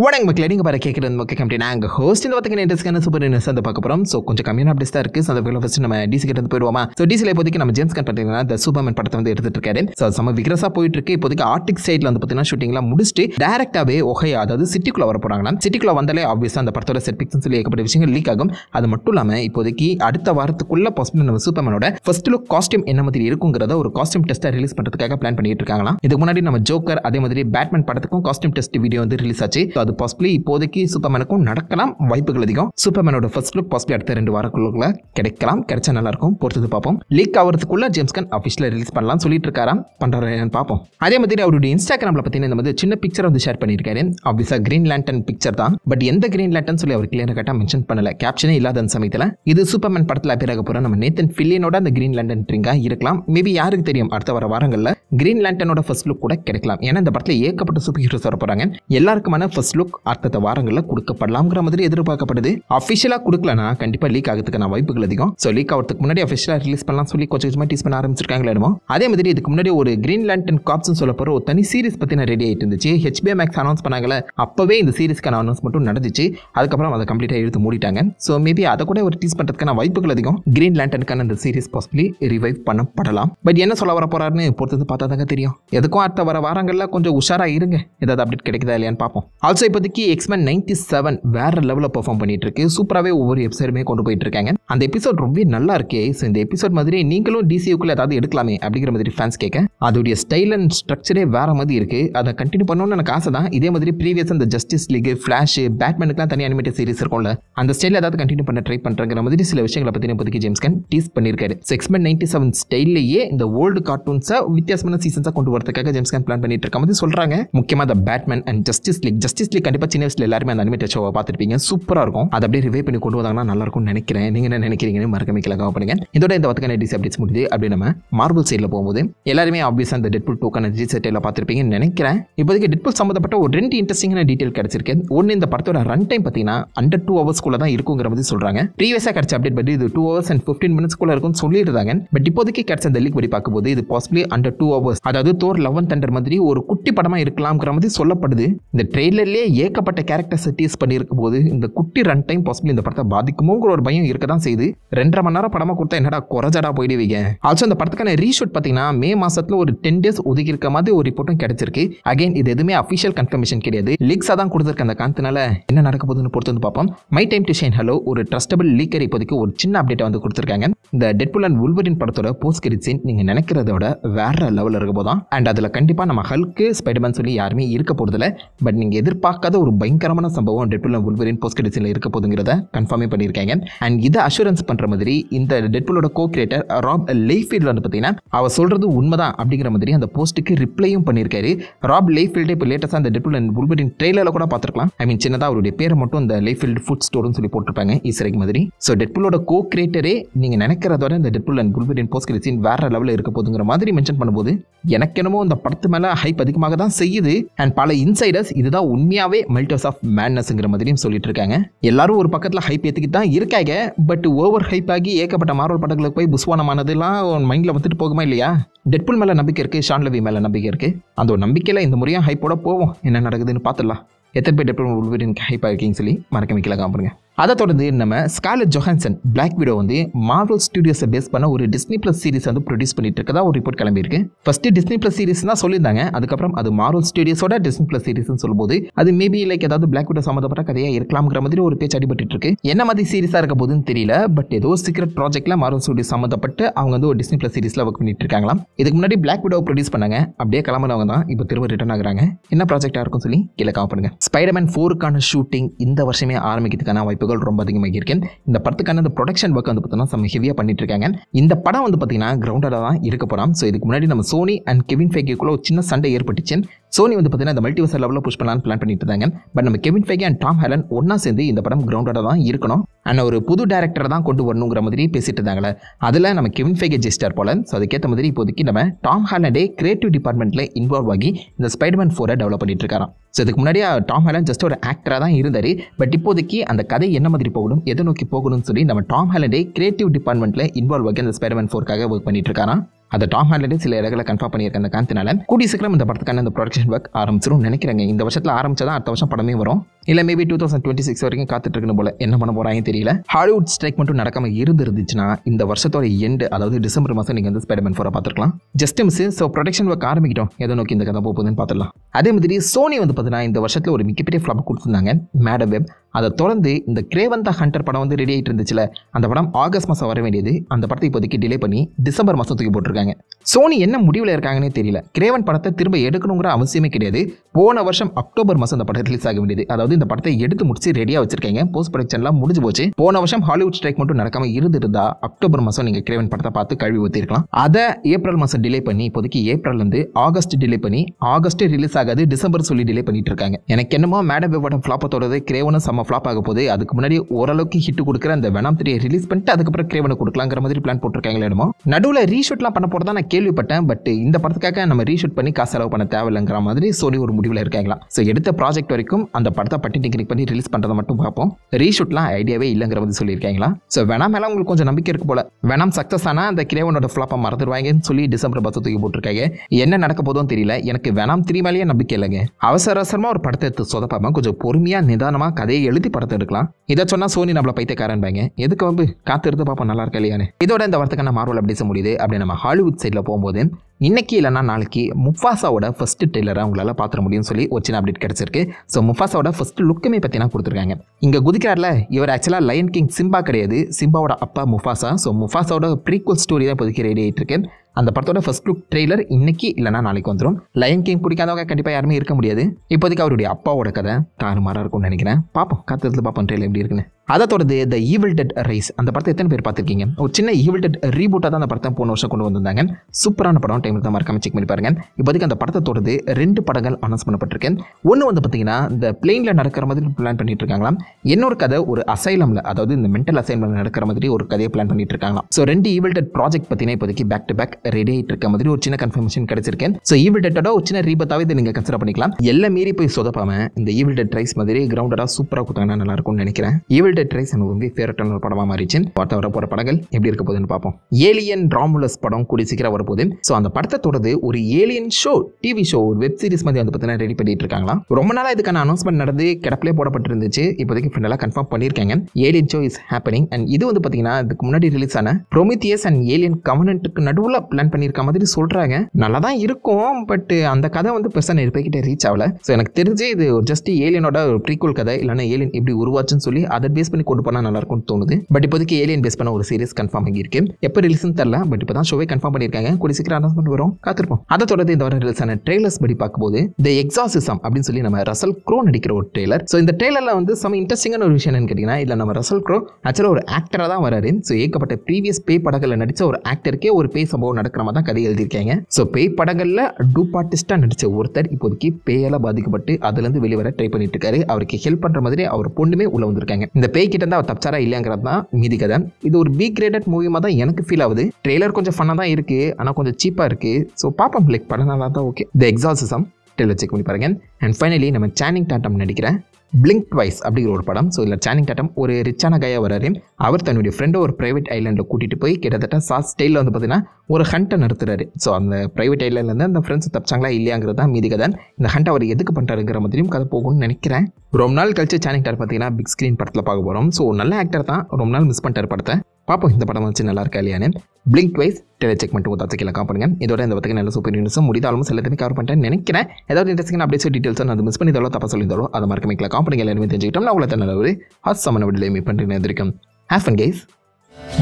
வணங்க மக்கள் நீங்கள் பாரு கேட்குறது மக்கள் கம்பெனி நாங்கள் ஹோஸ்ட் இந்த பார்த்துக்கு சூப்பர் நியூஸ் வந்து பார்க்க போகிறோம் ஸோ கொஞ்சம் கம்மியான அப்டேஸ் தான் இருக்குது அந்த வகையில் ஃபஸ்ட்டு நம்ம டிசி கிட்ட வந்து போயிடுவோமா ஸோ டிசியில் இப்போதைக்கு நம்ம ஜேம்ஸ் கன் பார்த்தீங்கன்னா இந்த சூப்பர்மேன் படத்தை வந்து எடுத்துட்டு இருக்காரு ஸோ செம்ம விக்ரஸாக போயிட்டு இருக்கு இப்போதைக்கு ஆர்டிக் சைடில் வந்து பார்த்தீங்கன்னா ஷூட்டிங்லாம் முடிச்சுட்டு டேரெக்டாகவே ஒகை அதாவது சிட்டிக்குள்ளே வர போகிறாங்கன்னா சிட்டிக்குள்ளே வந்தாலே ஆப்வியஸாக அந்த படத்தோட செட் பிக்ஸ் சொல்லி ஏகப்பட்ட விஷயங்கள் லீக் ஆகும் அது மட்டும் இல்லாமல் இப்போதைக்கு அடுத்த வாரத்துக்குள்ள பாசிபிள் நம்ம சூப்பர்மேனோட ஃபர்ஸ்ட் லுக் காஸ்டியூம் என்ன மாதிரி இருக்குங்கிறத ஒரு காஸ்டியூம் டெஸ்ட்டாக ரிலீஸ் பண்ணுறதுக்காக பிளான் பண்ணிட்டு இருக்காங்களா இதுக்கு முன்னாடி நம்ம ஜோக்கர் அதே மாதிரி பேட்மேன் படத்துக்கும் காஸ்டியூம் டெஸ்ட் வீடியோ வந்து ரிலீஸ் ஆச்சு அது பாசிபிளி இப்போதைக்கு சூப்பர்மேனுக்கும் நடக்கலாம் வாய்ப்புகள் அதிகம் சூப்பர்மேனோட ஃபர்ஸ்ட் லுக் பாசிபிளி அடுத்த ரெண்டு வாரக்குள்ள கிடைக்கலாம் கிடைச்சா நல்லா இருக்கும் பொறுத்தது பார்ப்போம் லீக் ஆகிறதுக்குள்ள ஜேம்ஸ் கன் அஃபிஷியல் ரிலீஸ் பண்ணலாம் சொல்லிட்டு இருக்காராம் பண்றாரு பார்ப்போம் அதே மாதிரி அவருடைய இன்ஸ்டாகிராமில் பார்த்தீங்கன்னா இந்த மாதிரி சின்ன பிக்சர் வந்து ஷேர் பண்ணியிருக்காரு ஆப்வியஸாக கிரீன் லேண்டன் பிக்சர் தான் பட் எந்த கிரீன் லேண்டன் சொல்லி அவர் கிளியர் கட்டாக மென்ஷன் பண்ணல கேப்ஷனே இல்லாத சமயத்தில் இது சூப்பர்மேன் படத்தில் அப்பியராக போகிற நம்ம நேத்தன் ஃபில்லியனோட அந்த கிரீன் லேண்டன் ட்ரிங்காக இருக்கலாம் மேபி யாருக்கு தெரியும் அடுத்த வர வாரங்களில் கிரீன் லேண்டனோட ஃபர்ஸ்ட் லுக் கூட கிடைக்கலாம் ஏன்னா இந்த படத்தில் ஏகப்பட்ட சூப்பர் ஹீரோஸ் வர போகிறாங்க எல்லாருக்குமான ஃபர்ஸ்ட் ஃபர்ஸ்ட் லுக் அடுத்த வாரங்களில் கொடுக்கப்படலாம்ங்கிற மாதிரி எதிர்பார்க்கப்படுது அஃபிஷியலாக கொடுக்கலனா கண்டிப்பாக லீக் நான் வாய்ப்புகள் அதிகம் ஸோ லீக் ஆகிறதுக்கு முன்னாடி அஃபிஷியலாக ரிலீஸ் பண்ணலாம் சொல்லி கொஞ்சம் கொஞ்சமாக டீஸ் பண்ண ஆரம்பிச்சிருக்காங்களே என்னமோ அதே மாதிரி இதுக்கு முன்னாடி ஒரு கிரீன் லேண்டன் காப்ஸ்னு சொல்ல போகிற ஒரு தனி சீரிஸ் நான் ரெடி ஆகிட்டு இருந்துச்சு ஹெச்பிஎ மேக்ஸ் அனௌன்ஸ் பண்ணாங்களே அப்போவே இந்த சீரிஸ்க்கான அனௌன்ஸ் மட்டும் நடந்துச்சு அதுக்கப்புறம் அதை கம்ப்ளீட்டாக எடுத்து மூடிட்டாங்க ஸோ மேபி அதை கூட ஒரு டீஸ் பண்ணுறதுக்கான வாய்ப்புகள் அதிகம் கிரீன் லேண்டனுக்கான அந்த சீரிஸ் பாசிபிளி ரிவைவ் பண்ணப்படலாம் பட் என்ன சொல்ல வர போறாருன்னு பொறுத்து பார்த்தா தாங்க தெரியும் எதுக்கும் அடுத்த வர வாரங்களில் கொஞ்சம் உஷாராக இருங்க ஏதாவது அப்டேட் கிடைக்குதா இல்லையான்னு பார்ப்போம் ஸோ இப்போதைக்கு எக்ஸ்மென் நைன்டி செவன் வேற லெவலில் பர்ஃபார்ம் பண்ணிட்டு இருக்கு சூப்பராகவே ஒவ்வொரு எபிசோடுமே கொண்டு போயிட்டு இருக்காங்க அந்த எபிசோட் ரொம்ப நல்லா இருக்கே ஸோ இந்த எபிசோட் மாதிரி நீங்களும் டிசியூக்குள்ள ஏதாவது எடுக்கலாமே அப்படிங்கிற மாதிரி ஃபேன்ஸ் கேட்க அதோடைய ஸ்டைல் அண்ட் ஸ்ட்ரக்சரே வேற மாதிரி இருக்கு அதை கண்டினியூ பண்ணணும்னு எனக்கு ஆசை தான் இதே மாதிரி ப்ரீவியஸ் அந்த ஜஸ்டிஸ் லீக் ஃபிளாஷ் பேட்மேனுக்குலாம் தனி அனிமேட்டட் சீரிஸ் இருக்கும்ல அந்த ஸ்டைல் ஏதாவது கண்டினியூ பண்ண ட்ரை பண்ணுறங்கிற மாதிரி சில விஷயங்களை பற்றி இப்போதைக்கு ஜேம்ஸ் கன் டீஸ் பண்ணியிருக்காரு சிக்ஸ் மென் நைன்டி செவன் ஸ்டைலேயே இந்த ஓல்டு கார்ட்டூன்ஸை வித்தியாசமான சீசன்ஸாக கொண்டு வரதுக்காக ஜேம்ஸ் கன் பிளான் பண்ணிட்டு இருக்க மாதிரி சொல்கிறாங்க முக்கியமாக Batman and Justice League Justice obviously கண்டிப்பாக சின்ன வயசில் எல்லாருமே அந்த அனிமேட் ஷோவை பார்த்துருப்பீங்க சூப்பராக இருக்கும் அதை அப்படியே ரிவே பண்ணி கொண்டு வந்தாங்கன்னா நல்லா இருக்கும்னு நினைக்கிறேன் நீங்கள் என்ன நினைக்கிறீங்கன்னு மறக்க மிக்கலாம் பண்ணுங்க இதோட இந்த வத்துக்கான டிஸ் அப்டேட்ஸ் முடியுது அப்படி நம்ம மார்பல் சைடில் போகும்போது எல்லாருமே ஆப்வியஸாக அந்த டெட்பு டூக்கான டிஜி செட்டில் பார்த்துருப்பீங்கன்னு நினைக்கிறேன் இப்போதைக்கு டெட்புல் சம்மந்தப்பட்ட ஒரு ரெண்டு இன்ட்ரெஸ்டிங்கான டீடெயில் கிடைச்சிருக்கு ஒன்று இந்த படத்தோட ரன் டைம் பார்த்தீங்கன்னா அண்டர் டூ ஹவர்ஸ் குள்ள தான் இருக்குங்கிற மாதிரி சொல்கிறாங்க ப்ரீவியஸாக கிடைச்ச அப்டேட் பட் இது டூ ஹவர்ஸ் அண்ட் ஃபிஃப்டீன் மினிட்ஸ்க்குள்ள இருக்கும்னு சொல்லியிருந்தாங்க பட் இப்போதைக்கு கிடைச்ச அந்த லீக் படி பார்க்கும்போது இது பாசிபிளி அண்டர் டூ ஹவர்ஸ் அதாவது தோர் லெவன் தண்டர் மாதிரி ஒரு குட்டி படமாக இருக்கலாம்ங்கிற மாதிரி சொல்லப்படுது இந்த ட்ரெய்லர்லேயே உண்மையிலேயே ஏகப்பட்ட கேரக்டர் டீஸ் பண்ணியிருக்கும் போது இந்த குட்டி ரன் டைம் பாசிபிள் இந்த படத்தை பாதிக்குமோங்கிற ஒரு பயம் இருக்க தான் செய்து ரெண்டரை மணி நேரம் படமாக கொடுத்தா என்னடா குறைஞ்சடா போயிடுவீங்க ஆல்சோ இந்த படத்துக்கான ரீஷூட் பார்த்தீங்கன்னா மே மாசத்துல ஒரு டென் டேஸ் ஒதுக்கி இருக்க மாதிரி ஒரு ரிப்போர்ட்டும் கிடைச்சிருக்கு அகைன் இது எதுவுமே அஃபிஷியல் கன்ஃபர்மேஷன் கிடையாது லீக்ஸாக தான் கொடுத்துருக்க அந்த காந்தனால என்ன நடக்க போகுதுன்னு பொறுத்து வந்து பார்ப்போம் my time to shine hello ஒரு ட்ரஸ்டபிள் லீக்கர் இப்போதைக்கு ஒரு சின்ன அப்டேட்டை வந்து கொடுத்துருக்காங்க இந்த டெட்புல் அண்ட் உல்வரின் படத்தோட போஸ்ட் கிரிட் சீன் நீங்கள் நினைக்கிறத விட வேற லெவலில் இருக்க போதும் அண்ட் அதில் கண்டிப்பாக நம்ம ஹல்க்கு ஸ்பைடர்மேன் சொல்லி யாருமே இருக்க போகிறதில்ல பட் நீங்கள் எதிர்பார்க்க எதிர்பார்க்காத ஒரு பயங்கரமான சம்பவம் டெட்புல் உள்வரின் போஸ்ட் கிரெடிட்ஸில் இருக்க போதுங்கிறத கன்ஃபார்மே பண்ணியிருக்காங்க அண்ட் இதை அஷூரன்ஸ் பண்ணுற மாதிரி இந்த டெட்புலோட கோ கிரியேட்டர் ராப் லேஃபீல்டில் வந்து பார்த்தீங்கன்னா அவர் சொல்கிறது உண்மைதான் அப்படிங்கிற மாதிரி அந்த போஸ்ட்டுக்கு ரிப்ளையும் பண்ணியிருக்காரு ராப் லேஃபீல்டே இப்போ லேட்டஸ்ட்டாக அந்த டெட்புல் அண்ட் உள்வரின் ட்ரெயிலரில் கூட பார்த்துருக்கலாம் ஐ மீன் சின்னதாக அவருடைய பேரை மட்டும் அந்த லேஃபீல்டு ஃபுட் ஸ்டோர்னு சொல்லி போட்டிருப்பாங்க இசைக்கு மாதிரி ஸோ டெட்புலோட கோ கிரியேட்டரே நீங்கள் விட இந்த டெட்புல் அண்ட் உள்வரின் போஸ்ட் கிரெடிட்ஸின் வேற லெவலில் இருக்க போதுங்கிற மாதிரி மென்ஷன் பண்ணும்போது என்னமோ அந்த படத்து மேலே ஹைப் அதிகமாக தான் செய்யுது அண்ட் பல இன்சைடர்ஸ் இதுதான் உண்மையாக தனியாகவே மல்டிவர்ஸ் ஆஃப் மேட்னஸ்ங்கிற மாதிரியும் சொல்லிட்டு இருக்காங்க எல்லாரும் ஒரு பக்கத்தில் ஹைப் ஏற்றிக்கிட்டு தான் இருக்காங்க பட் ஓவர் ஹைப் ஆகி ஏகப்பட்ட மார்வல் படங்களுக்கு போய் புஸ்வானமானதுலாம் மைண்டில் வந்துட்டு போகுமா இல்லையா டெட்புல் மேலே நம்பிக்கை இருக்குது ஷான்லவி மேலே நம்பிக்கை இருக்குது அந்த ஒரு நம்பிக்கையில் இந்த முறையாக ஹைப்போட போவோம் என்ன நடக்குதுன்னு பார்த்துடலாம் எத்தனை பேர் டெட்புல் ஹைப்பாக இருக்கீங்கன்னு சொல்லி மறக்க வைக்கலாம் காம்பிடுங்க அதை தொடர்ந்து நம்ம ஸ்காலட் ஜொஹான்சன் பிளாக் வீடோ வந்து மார்வல் ஸ்டுடியோஸை பேஸ் பண்ண ஒரு டிஸ்னி பிளஸ் சீரிஸ் வந்து ப்ரொடியூஸ் பண்ணிட்டு இருக்கதா ஒரு ரிப்போர்ட் கிளம்பியிருக்கு ஃபர்ஸ்ட் டிஸ்னி பிளஸ் சீரிஸ் தான் சொல்லியிருந்தாங்க அதுக்கப்புறம் அது மார்வல் ஸ்டுடியோஸோட டிஸ்னி பிளஸ் சீரிஸ் சொல்லும்போது அது மேபி லைக் ஏதாவது பிளாக் வீடோ சம்மந்தப்பட்ட கதையாக இருக்கலாம்ங்கிற மாதிரி ஒரு பேச்சு அடிபட்டு இருக்கு என்ன மாதிரி சீரிஸாக இருக்க போதுன்னு தெரியல பட் ஏதோ சீக்கிரட் ப்ராஜெக்ட்ல மார்வல் ஸ்டுடியோ சம்மந்தப்பட்டு அவங்க வந்து ஒரு டிஸ்னி பிளஸ் சீரிஸ்ல ஒர்க் பண்ணிட்டு இருக்காங்களா இதுக்கு முன்னாடி பிளாக் விடோ ப்ரொடியூஸ் பண்ணாங்க அப்படியே கிளம்புறவங்க தான் இப்போ திரும்ப ரிட்டர்ன் ஆகுறாங்க என்ன ப்ராஜெக்டாக இருக்கும் சொல்லி கீழே காமெண்ட் ஸ்பைடர்மேன் ஃபோருக்கான ஷூட்டிங் இந்த வருஷமே ஆரம்பிக்கிறதுக்கான வாய்ப்பு வாய்ப்புகள் ரொம்ப அதிகமாக இருக்கேன் இந்த படத்துக்கான அந்த ப்ரொடக்ஷன் ஒர்க் வந்து பார்த்தீங்கன்னா ஹெவியாக பண்ணிட்டு இருக்காங்க இந்த படம் வந்து பார்த்தீங்கன்னா கிரவுண்டடாக தான் இருக்க போகிறோம் ஸோ இதுக்கு முன்னாடி நம்ம சோனி அண்ட் கெவின் ஃபேக்கிக்குள்ளே ஒரு சின்ன சண்டை ஏற்பட்டுச்சு சோனி வந்து பார்த்தீங்கன்னா இந்த மல்டிவர்ஸ் லெவலில் புஷ் பண்ணலான்னு பிளான் பண்ணிட்டு இருந்தாங்க பட் நம்ம Kevin Feige and Tom Holland ஒன்றா சேர்ந்து இந்த படம் கிரௌண்டாக தான் இருக்கணும் அண்ட் ஒரு புது டேரக்டர் தான் கொண்டு வரணுங்கிற மாதிரி பேசிட்டு இருந்தாங்களே அதில் நம்ம கெவின் ஃபேகி ஜெஸ்டர் போல ஸோ அதுக்கேற்ற மாதிரி இப்போதைக்கு நம்ம டாம் ஹேலண்டே கிரியேட்டிவ் டிபார்ட்மெண்ட்டில் இன்வால்வ் ஆகி இந்த ஸ்பைடர்மேன் ஃபோரை டெவலப் பண்ணிட்டு இருக்காராம் ஸோ இதுக்கு முன்னாடி டாம் ஹேலன் ஜஸ்ட் ஒரு ஆக்டராக தான் இருந்தார் பட் இப்போதைக்கு அந்த கதை என்ன மாதிரி போகணும் எதை நோக்கி போகணும்னு சொல்லி நம்ம டாம் ஹேலண்டே கிரியேட்டிவ் டிபார்ட்மெண்ட்டில் இன்வால்வ் ஆகி அந்த ஸ்பைடர்மேன் ஃபோருக்காக ஒர்க் பண்ணிட்டு இருக்காராம் அந்த டாம் ஹார்லண்டே சில இடங்களை கன்ஃபார்ம் பண்ணியிருக்க அந்த காந்தனால கூடிய சீக்கிரம் இந்த படத்துக்கான அந்த ப்ரொடக்ஷன் ஒர்க் ஆரம்பிச்சிடும் நினைக்கிறேங்க இந்த வருஷத்தில் ஆரம்பிச்சதான் அடுத்த வருஷம் படமே வரும் இல்லை maybe two thousand twenty six வரைக்கும் இருக்கணும் போல என்ன பண்ண போகிறாங்க தெரியல ஹாலிவுட் ஸ்ட்ரைக் மட்டும் நடக்காம இருந்துருந்துச்சுன்னா இந்த வருஷத்தோட எண்டு அதாவது டிசம்பர் மாதம் நீங்கள் வந்து ஸ்பைடர்மேன் ஃபோரை பார்த்துருக்கலாம் just miss so production work ஆரம்பிக்கிட்டோம் எதை நோக்கி இந்த கதை போகுதுன்னு பார்த்துக்கலாம் அதே மாதிரி சோனி வந்து பார்த்தீங்கன்னா இந்த வருஷத்தில் ஒரு மிகப்பெரிய ஃப்ளாப் கொடுத்துருந்தாங்க மேடம் வெப் அதை தொடர்ந்து இந்த கிரேவந்தா ஹண்டர் படம் வந்து ரெடி ஆகிட்டு இருந்துச்சுல அந்த படம் ஆகஸ்ட் மாதம் வர வேண்டியது அந்த படத்தை இப்போதைக்கு டிலே பண்ணி டிசம்பர் மாதத்துக்கு போட்டிருக்காங்க சோனி என்ன முடிவில் இருக்காங்கன்னே தெரியல கிரேவன் படத்தை திரும்ப எடுக்கணுங்கிற அவசியமே கிடையாது போன வருஷம் அக்டோபர் மாதம் அந்த படம் ரிலீஸ் ஆக வேண்டியது அதாவது இந்த படத்தை எடுத்து முடிச்சு ரெடியா வச்சிருக்கீங்க போஸ்ட் ப்ரொடக்ஷன்லாம் முடிஞ்சு போச்சு போன வருஷம் ஹாலிவுட் ஸ்ட்ரைக் மட்டும் நடக்காம இருந்திருந்தா அக்டோபர் மாசம் நீங்க கிரேவன் படத்தை பார்த்து கழுவி ஊத்திருக்கலாம் அதை ஏப்ரல் மாசம் டிலே பண்ணி இப்போதைக்கு ஏப்ரல்லேருந்து ஆகஸ்ட் டிலே பண்ணி ஆகஸ்ட் ரிலீஸ் ஆகாது டிசம்பர் சொல்லி டிலே பண்ணிட்டு இருக்காங்க எனக்கு என்னமோ மேடம் விவாடம் ஃப்ளாப்பை தோறது கிரேவனும் செம்ம ஃப்ளாப் ஆக போது அதுக்கு முன்னாடி ஓரளவுக்கு ஹிட் கொடுக்குற அந்த வேணாம் திரிய ரிலீஸ் பண்ணிட்டு அதுக்கப்புறம் கிரேவனை கொடுக்கலாங்கிற மாதிரி பிளான் போட்டிருக்காங்களே என்னமோ நடுவில் ரீஷூட்லாம் பண்ண போறதா நான் கேள்விப்பட்டேன் பட் இந்த படத்துக்காக நம்ம ரீஷூட் பண்ணி காசு செலவு பண்ண தேவையில்லைங்கிற மாதிரி சோனி ஒரு முடிவில் இருக்காங்களா ஸோ எடுத்த ப்ராஜெக்ட் வரைக்கும் அந்த படத்தை புதுசாக பட்டி டெக்னிக் பண்ணி ரிலீஸ் பண்ணுறதை மட்டும் பார்ப்போம் ரீஷூட்லாம் ஐடியாவே இல்லைங்கிற மாதிரி சொல்லியிருக்காங்களா ஸோ வேணாம் மேலே உங்களுக்கு கொஞ்சம் நம்பிக்கை இருக்கு போல வேணாம் சக்ஸஸ் ஆனால் அந்த கிரேவனோட ஃப்ளாப்பை மறந்துடுவாங்கன்னு சொல்லி டிசம்பர் பத்து தூக்கி போட்டிருக்காங்க என்ன நடக்க போதும் தெரியல எனக்கு வேணாம் த்ரீ நம்பிக்கை இல்லைங்க அவசர அவசரமாக ஒரு படத்தை எடுத்து சொதப்பாம கொஞ்சம் பொறுமையாக நிதானமாக கதையை எழுதி படத்தை எடுக்கலாம் இதை சொன்னால் சோனி நம்மளை பைத்தியக்காரன் பாங்க எதுக்கு வந்து காத்திருந்து பார்ப்போம் நல்லா இருக்கா இல்லையானு இதோட இந்த வார்த்தைக்கான மார்வல் அப்படி செய்ய முடியுது அப்படி நம்ம ஹாலிவுட் சைடில் போகும்போது இன்றைக்கி இல்லைனா நாளைக்கு முஃபாசாவோட ஃபஸ்ட்டு ட்ரெய்லரை அவங்களால பார்த்துட முடியும்னு சொல்லி ஒரு சின்ன அப்டேட் கிடச்சிருக்கு ஸோ முஃபாசாவோட ஃபஸ்ட்டு லுக்குமே பற்றினா கொடுத்துருக்காங்க இங்கே குதிக்கிறார்ல இவர் ஆக்சுவலாக லயன் கிங் சிம்பா கிடையாது சிம்பாவோட அப்பா முஃபாசா ஸோ முஃபாசாவோட ப்ரீக்குவல் ஸ்டோரி தான் இப்போதைக்கு ரெடி ஆகிட்டு இருக்கு அந்த படத்தோட ஃபஸ்ட் லுக் ட்ரெய்லர் இன்னைக்கு இல்லைனா நாளைக்கு வந்துடும் லயன் கிங் பிடிக்காதவங்க கண்டிப்பாக யாருமே இருக்க முடியாது இப்போதைக்கு அவருடைய அப்பாவோட கதை தாறுமாறாக இருக்கும்னு நினைக்கிறேன் பார்ப்போம் கத்துறதுல பார்ப்போம் ட்ரெய்லர் எப்படி இருக்குன்னு அதை தொடர்ந்து த ஈவில் டெட் ரைஸ் அந்த படத்தை எத்தனை பேர் பார்த்துருக்கீங்க ஒரு சின்ன ஈவில் டெட் ரீபூட்டாக தான் அந்த படத்தை போன வருஷம் கொண்டு வந்திருந்தாங்க சூப்பரான படம் டைமில் தான் மறக்காம செக் பண்ணி பாருங்க இப்போதைக்கு அந்த படத்தை தொடர்ந்து ரெண்டு படங்கள் அனௌன்ஸ் பண்ணப்பட்டிருக்கேன் ஒன்று வந்து பார்த்தீங்கன்னா இந்த பிளெயினில் நடக்கிற மாதிரி பிளான் பண்ணிட்டு இருக்காங்களாம் இன்னொரு கதை ஒரு அசைலமில் அதாவது இந்த மென்டல் அசைலமில் நடக்கிற மாதிரி ஒரு கதையை பிளான் பண்ணிட்டு இருக்காங்களாம் ஸோ ரெண்டு ஈவில் டெட் ப்ராஜெக்ட் பார்த்தீங்கன்னா இப்போதைக்கு பேக் டு பேக் ரெடி ஆகிட்டு இருக்க மாதிரி ஒரு சின்ன கன்ஃபர்மேஷன் கிடைச்சிருக்கேன் ஸோ ஈவில் டெட்டோட ஒரு சின்ன ரீபத்தாவே இதை நீங்கள் கன்சிடர் பண்ணிக்கலாம் எல்லாம் மீறி போய் சொதப்பாமல் இந்த ஈவில் டெட் ரைஸ் மாதிரி கிரௌண்டடாக சூப்பராக கொடுத்தாங்கன்னா நல்லா இருக்கும்னு நினைக்கிறேன் ஈவில் வேர்ல்டு ட்ரைஸ் எனக்கு ரொம்ப ஃபேவரட்டான படமாக மாறிச்சு வர வரப்போகிற படங்கள் எப்படி இருக்க போகுதுன்னு பார்ப்போம் ஏலியன் ராமுலஸ் படம் கூடி சீக்கிரம் வரப்போகுது ஸோ அந்த படத்தை தொடர்ந்து ஒரு ஏலியன் ஷோ டிவி ஷோ ஒரு வெப் சீரிஸ் மாதிரி வந்து பார்த்தீங்கன்னா ரெடி பண்ணிட்டு இருக்காங்களா ரொம்ப நாளாக இதுக்கான அனௌன்ஸ்மெண்ட் நடந்து கிடப்பிலே போடப்பட்டிருந்துச்சு இப்போதைக்கு ஃபைனலாக கன்ஃபார்ம் பண்ணியிருக்காங்க alien show is happening and இது வந்து பார்த்தீங்கன்னா இதுக்கு முன்னாடி ரிலீஸ் ஆன ப்ரொமித்தியஸ் அண்ட் ஏலியன் கவனண்ட்டுக்கு நடுவில் பிளான் பண்ணியிருக்க மாதிரி சொல்கிறாங்க நல்லா தான் இருக்கும் பட் அந்த கதை வந்து பெருசாக நெருப்பிக்கிட்ட ரீச் ஆகல ஸோ எனக்கு தெரிஞ்சு இது ஜஸ்ட் ஏலியனோட ஒரு ப்ரீக்குவல் கதை இல்லைன்னா ஏலியன் எப்படி உருவாச்சுன்னு சொல்லி அதர் பேஸ் பேஸ் பண்ணி கொண்டு போனால் இருக்கும்னு தோணுது பட் இப்போதைக்கு ஏலியன் பேஸ் பண்ண ஒரு சீரியஸ் கன்ஃபார்ம் ஆகியிருக்கு இருக்கு எப்போ ரிலீஸ்னு தெரியல பட் இப்போ தான் ஷோவே கன்ஃபார்ம் பண்ணியிருக்காங்க கூட சீக்கிரம் அனௌன்ஸ்மெண்ட் வரும் காத்திருப்போம் அதை தொடர்ந்து இந்த வாரம் ஆன ட்ரெய்லர்ஸ் படி பார்க்கும்போது த எக்ஸாசிசம் அப்படின்னு சொல்லி நம்ம ரசல் க்ரோ நடிக்கிற ஒரு ட்ரெய்லர் ஸோ இந்த ட்ரெய்லரில் வந்து சம இன்ட்ரெஸ்டிங்கான ஒரு விஷயம் என்னன்னு கேட்டிங்கன்னா இதில் நம்ம ரசல் க்ரோ ஆக்சுவலாக ஒரு ஆக்டராக தான் வராரு ஸோ ஏகப்பட்ட ப்ரீவியஸ் பே படங்களில் நடித்த ஒரு ஆக்டருக்கே ஒரு பே சம்பவம் நடக்கிற மாதிரி தான் கதை எழுதியிருக்காங்க ஸோ பே படங்களில் டூப் ஆர்டிஸ்டாக நடித்த ஒருத்தர் இப்போதைக்கு பேயால் பாதிக்கப்பட்டு அதுலேருந்து வெளிவர ட்ரை பண்ணிட்டு இருக்காரு அவருக்கு ஹெல்ப் பண்ணுற மாதிரி அவர் பொண்ணுமே உள்ள வந்திருக்காங்க இந்த பேய்கிட்ட இருந்து தப்சாரா தப்பிச்சாரா இல்லையாங்கிறது தான் மீதி கதை இது ஒரு பி கிரேடட் மூவியமாக தான் எனக்கு ஃபீல் ஆகுது ட்ரெய்லர் கொஞ்சம் ஃபன்னாக தான் இருக்குது ஆனால் கொஞ்சம் சீப்பாக இருக்குது ஸோ பாப்பம் லைக் பண்ணனால தான் okay the exorcism trailer check பண்ணி பாருங்கள் அண்ட் ஃபைனலி நம்ம சேனிங் டாட்டம் நடிக்கிறேன் பிளிங்க் வைஸ் அப்படிங்கிற ஒரு படம் ஸோ இதில் சானிங் டேட்டம் ஒரு ரிச்சான கையாக வராரு அவர் தன்னுடைய ஃப்ரெண்டை ஒரு ப்ரைவேட் ஐலாண்டில் கூட்டிகிட்டு போய் கிட்டத்தட்ட சாஸ் ஸ்டைலில் வந்து பார்த்தீங்கன்னா ஒரு ஹண்ட்டை நடத்துறாரு ஸோ அந்த ப்ரைவேட் ஐலாண்ட்லேருந்து அந்த ஃப்ரெண்ட்ஸ் தப்பிச்சாங்களா இல்லையாங்கிறது தான் மீதி கதை இந்த ஹண்ட் அவர் எதுக்கு பண்ணுறாருங்கிற மாதிரியும் கதை போகும்னு நினைக்கிறேன் ரொம்ப நாள் கழிச்சு சானிங் டேட் பார்த்தீங்கன்னா பிக் ஸ்க்ரீன் படத்தில் பார்க்க போகிறோம் ஸோ நல்ல ஆக்டர் தான் ரொம்ப நாள் மிஸ் பண்ணிட்டார் படத்தை பார்ப்போம் இந்த படம் வச்சு நல்லா இருக்கா இல்லையான்னு பிளிங்க் வைஸ் டெலை செக் மட்டும் ஒத்தாச்சு கீழே பண்ணுங்க இதோட இந்த பற்றி நல்ல சூப்பர் நியூஸும் முடிதாலும் எல்லாத்தையும் கவர் பண்ணிட்டேன் நினைக்கிறேன் ஏதாவது இன்ட்ரெஸ்டிங் அப்டேட்ஸ் டீட்டெயில்ஸ் நான் மிஸ் பண்ணி தரோ தப்பா சொல்லி தரோ அதை மறக்காம கீழே காம்பனிங்க எல்லாருமே தெரிஞ்சுக்கிட்டோம் நான் உங்களை நல்ல ஒரு ஹஸ் சமன விடலையுமே பண்ணிட்டு இருக்கும் ஹேஃபன் கேஸ்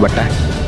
வட்டேன்